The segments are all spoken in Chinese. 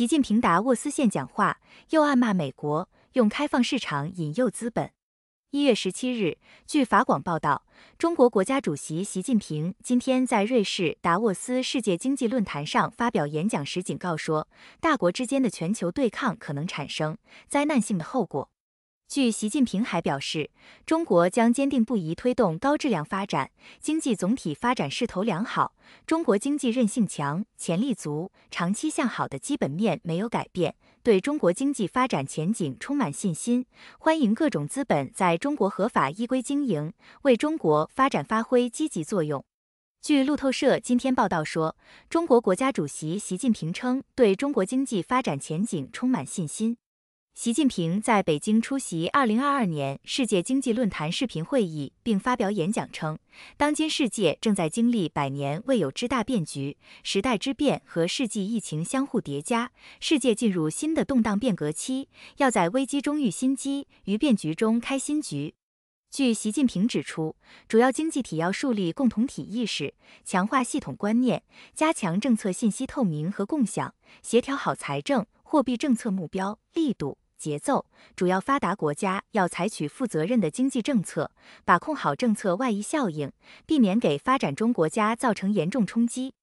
习近平达沃斯线讲话又暗骂美国用开放市场引诱资本。一月十七日，据法广报道，中国国家主席习近平今天在瑞士达沃斯世界经济论坛上发表演讲时警告说，大国之间的全球对抗可能产生灾难性的后果。据习近平还表示，中国将坚定不移推动高质量发展，经济总体发展势头良好，中国经济韧性强、潜力足，长期向好的基本面没有改变，对中国经济发展前景充满信心，欢迎各种资本在中国合法依规经营，为中国发展发挥积极作用。据路透社今天报道说，中国国家主席习近平称，对中国经济发展前景充满信心。习近平在北京出席2022年世界经济论坛视频会议并发表演讲，称当今世界正在经历百年未有之大变局，时代之变和世纪疫情相互叠加，世界进入新的动荡变革期。要在危机中遇新机，于变局中开新局。据习近平指出，主要经济体要树立共同体意识，强化系统观念，加强政策信息透明和共享，协调好财政、货币政策目标力度。节奏，主要发达国家要采取负责任的经济政策，把控好政策外溢效应，避免给发展中国家造成严重冲击。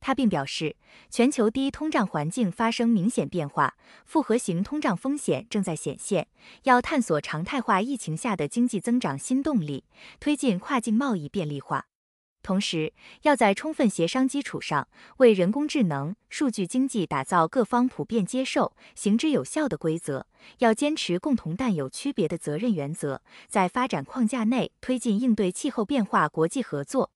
他并表示，全球低通胀环境发生明显变化，复合型通胀风险正在显现，要探索常态化疫情下的经济增长新动力，推进跨境贸易便利化。同时，要在充分协商基础上，为人工智能、数据经济打造各方普遍接受、行之有效的规则；要坚持共同但有区别的责任原则，在发展框架内推进应对气候变化国际合作。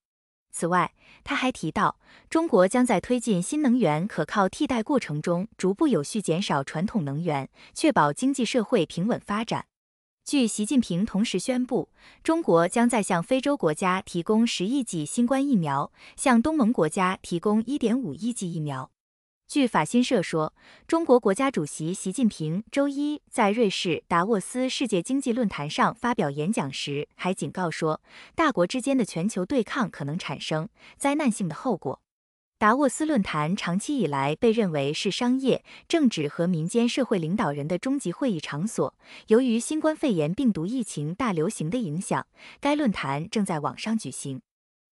此外，他还提到，中国将在推进新能源可靠替代过程中，逐步有序减少传统能源，确保经济社会平稳发展。据习近平同时宣布，中国将在向非洲国家提供十亿剂新冠疫苗，向东盟国家提供一点五亿剂疫苗。据法新社说，中国国家主席习近平周一在瑞士达沃斯世界经济论坛上发表演讲时，还警告说，大国之间的全球对抗可能产生灾难性的后果。达沃斯论坛长期以来被认为是商业、政治和民间社会领导人的终极会议场所。由于新冠肺炎病毒疫情大流行的影响，该论坛正在网上举行。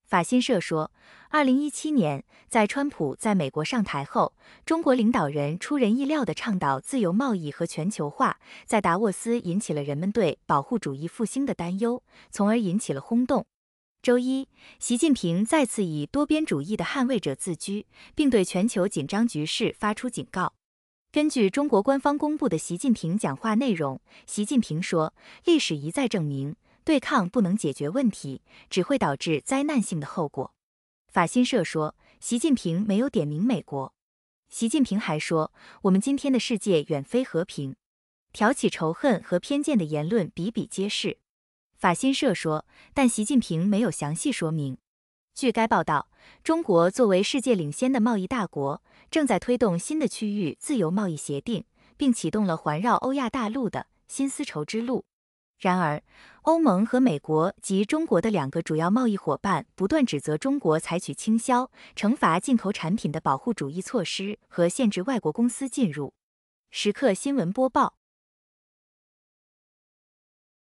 法新社说，2017年，在川普在美国上台后，中国领导人出人意料地倡导自由贸易和全球化，在达沃斯引起了人们对保护主义复兴的担忧，从而引起了轰动。周一，习近平再次以多边主义的捍卫者自居，并对全球紧张局势发出警告。根据中国官方公布的习近平讲话内容，习近平说：“历史一再证明，对抗不能解决问题，只会导致灾难性的后果。”法新社说，习近平没有点名美国。习近平还说：“我们今天的世界远非和平，挑起仇恨和偏见的言论比比皆是。”法新社说，但习近平没有详细说明。据该报道，中国作为世界领先的贸易大国，正在推动新的区域自由贸易协定，并启动了环绕欧亚大陆的新丝绸之路。然而，欧盟和美国及中国的两个主要贸易伙伴不断指责中国采取倾销、惩罚进口产品的保护主义措施和限制外国公司进入。时刻新闻播报。